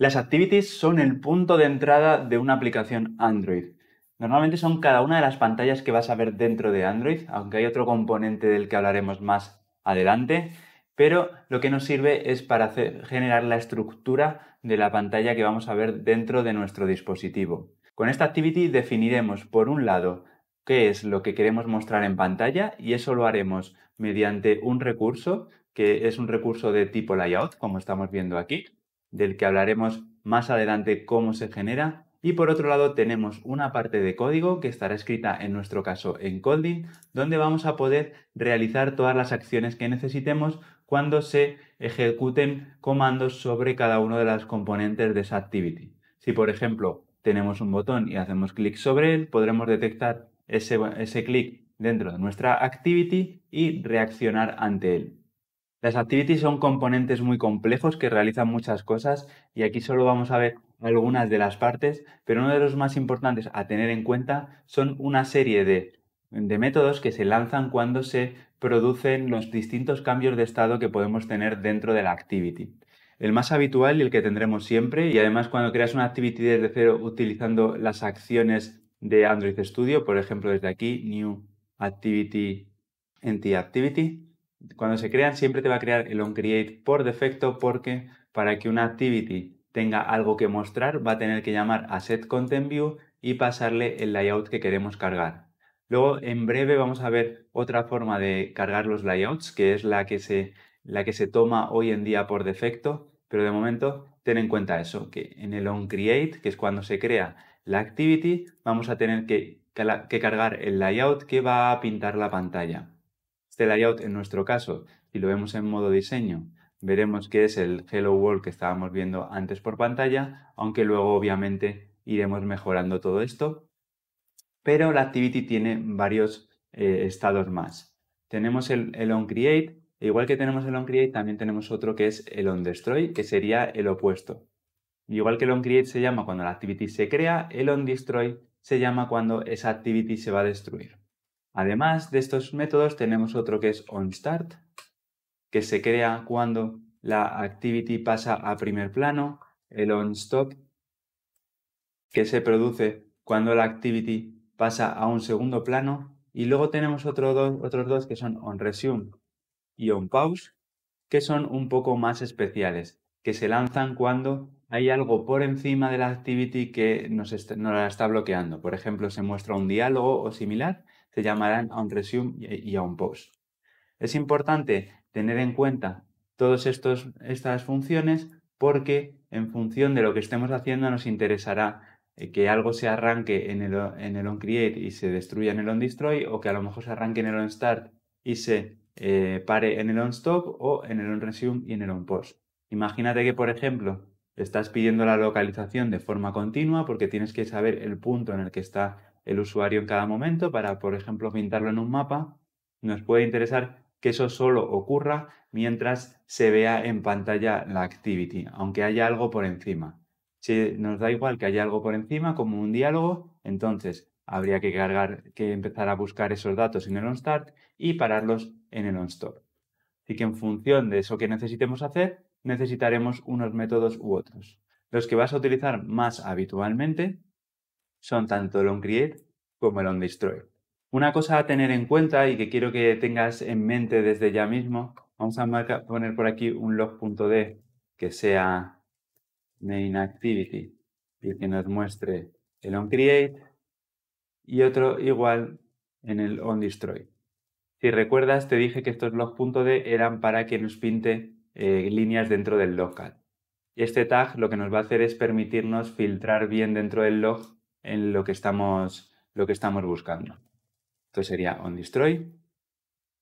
Las activities son el punto de entrada de una aplicación Android. Normalmente son cada una de las pantallas que vas a ver dentro de Android, aunque hay otro componente del que hablaremos más adelante, pero lo que nos sirve es para generar la estructura de la pantalla que vamos a ver dentro de nuestro dispositivo. Con esta activity definiremos, por un lado, qué es lo que queremos mostrar en pantalla y eso lo haremos mediante un recurso, que es un recurso de tipo layout, como estamos viendo aquí, del que hablaremos más adelante cómo se genera. Y por otro lado tenemos una parte de código que estará escrita en nuestro caso en Colding, donde vamos a poder realizar todas las acciones que necesitemos cuando se ejecuten comandos sobre cada uno de las componentes de esa activity. Si por ejemplo tenemos un botón y hacemos clic sobre él, podremos detectar ese, ese clic dentro de nuestra activity y reaccionar ante él. Las activities son componentes muy complejos que realizan muchas cosas y aquí solo vamos a ver algunas de las partes, pero uno de los más importantes a tener en cuenta son una serie de, métodos que se lanzan cuando se producen los distintos cambios de estado que podemos tener dentro de la activity. El más habitual y el que tendremos siempre, y además cuando creas una activity desde cero utilizando las acciones de Android Studio, por ejemplo desde aquí, New Activity, Entity Activity, cuando se crean siempre te va a crear el onCreate por defecto porque para que una activity tenga algo que mostrar va a tener que llamar a setContentView y pasarle el layout que queremos cargar. Luego en breve vamos a ver otra forma de cargar los layouts que es la que se, la que se toma hoy en día por defecto, pero de momento ten en cuenta eso, que en el onCreate, que es cuando se crea la activity, vamos a tener que cargar el layout que va a pintar la pantalla. Este layout, en nuestro caso, y lo vemos en modo diseño, veremos que es el Hello World que estábamos viendo antes por pantalla, aunque luego obviamente iremos mejorando todo esto. Pero la Activity tiene varios eh, estados más. Tenemos el, onCreate On Create, e igual que tenemos el On Create, también tenemos otro que es el On Destroy, que sería el opuesto. Igual que el On Create se llama cuando la Activity se crea, el On Destroy se llama cuando esa Activity se va a destruir. Además de estos métodos, tenemos otro que es onStart, que se crea cuando la activity pasa a primer plano, el onStop, que se produce cuando la activity pasa a un segundo plano, y luego tenemos otros dos que son onResume y onPause, que son un poco más especiales, que se lanzan cuando hay algo por encima de la activity que nos, nos la está bloqueando. Por ejemplo, se muestra un diálogo o similar se llamarán a resume y a un post. Es importante tener en cuenta todas estas funciones porque en función de lo que estemos haciendo nos interesará eh, que algo se arranque en el, en el onCreate y se destruya en el destroy o que a lo mejor se arranque en el onStart y se eh, pare en el on stop o en el resume y en el on onPost. Imagínate que, por ejemplo, estás pidiendo la localización de forma continua porque tienes que saber el punto en el que está el usuario en cada momento para, por ejemplo, pintarlo en un mapa, nos puede interesar que eso solo ocurra mientras se vea en pantalla la activity, aunque haya algo por encima. Si nos da igual que haya algo por encima, como un diálogo, entonces habría que cargar, que empezar a buscar esos datos en el OnStart y pararlos en el OnStore. Así que en función de eso que necesitemos hacer, necesitaremos unos métodos u otros. Los que vas a utilizar más habitualmente son tanto el on-create como el on-destroy. Una cosa a tener en cuenta y que quiero que tengas en mente desde ya mismo, vamos a poner por aquí un log.d que sea mainActivity y que nos muestre el on-create y otro igual en el on-destroy. Si recuerdas, te dije que estos log.d eran para que nos pinte eh, líneas dentro del logcat. Este tag lo que nos va a hacer es permitirnos filtrar bien dentro del log en lo que estamos, lo que estamos buscando. Esto sería on destroy.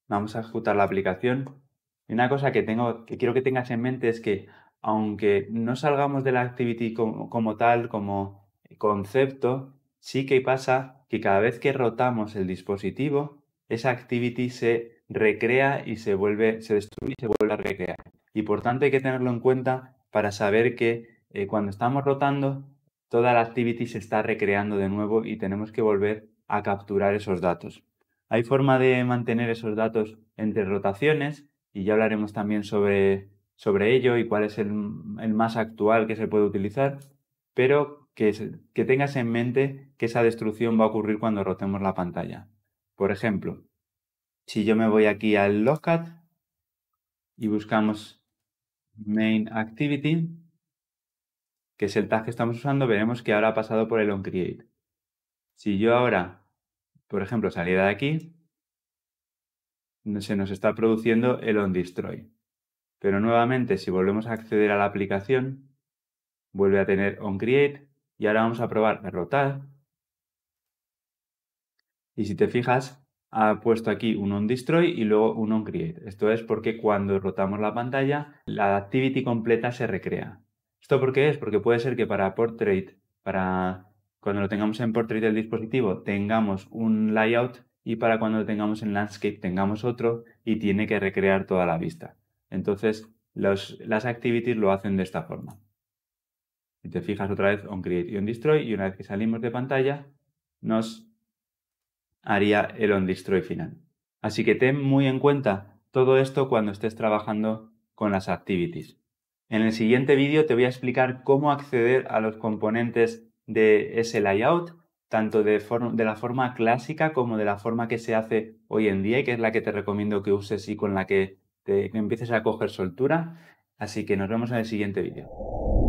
Vamos a ejecutar la aplicación. Y una cosa que, tengo, que quiero que tengas en mente es que aunque no salgamos de la activity como, tal, como concepto, sí que pasa que cada vez que rotamos el dispositivo, esa activity se recrea y se vuelve, se destruye y se vuelve a recrear. Y por tanto hay que tenerlo en cuenta para saber que eh, cuando estamos rotando toda la activity se está recreando de nuevo y tenemos que volver a capturar esos datos. Hay forma de mantener esos datos entre rotaciones y ya hablaremos también sobre, sobre ello y cuál es el, el más actual que se puede utilizar, pero que, tengas en mente que esa destrucción va a ocurrir cuando rotemos la pantalla. Por ejemplo, si yo me voy aquí al Logcat y buscamos Main Activity, que es el tag que estamos usando, veremos que ahora ha pasado por el onCreate. Si yo ahora, por ejemplo, saliera de aquí, se nos está produciendo el onDestroy. Pero nuevamente, si volvemos a acceder a la aplicación, vuelve a tener onCreate y ahora vamos a probar rotar. Y si te fijas, ha puesto aquí un onDestroy y luego un onCreate. Esto es porque cuando rotamos la pantalla, la activity completa se recrea. ¿Esto por qué es? Porque puede ser que para Portrait, para cuando lo tengamos en Portrait del dispositivo, tengamos un layout y para cuando lo tengamos en Landscape tengamos otro y tiene que recrear toda la vista. Entonces, las activities lo hacen de esta forma. Si te fijas otra vez, on create y on destroy, y una vez que salimos de pantalla, nos haría el on destroy final. Así que ten muy en cuenta todo esto cuando estés trabajando con las activities. En el siguiente vídeo te voy a explicar cómo acceder a los componentes de ese layout, tanto de, la forma clásica como de la forma que se hace hoy en día y que es la que te recomiendo que uses y con la que, te, empieces a coger soltura. Así que nos vemos en el siguiente vídeo.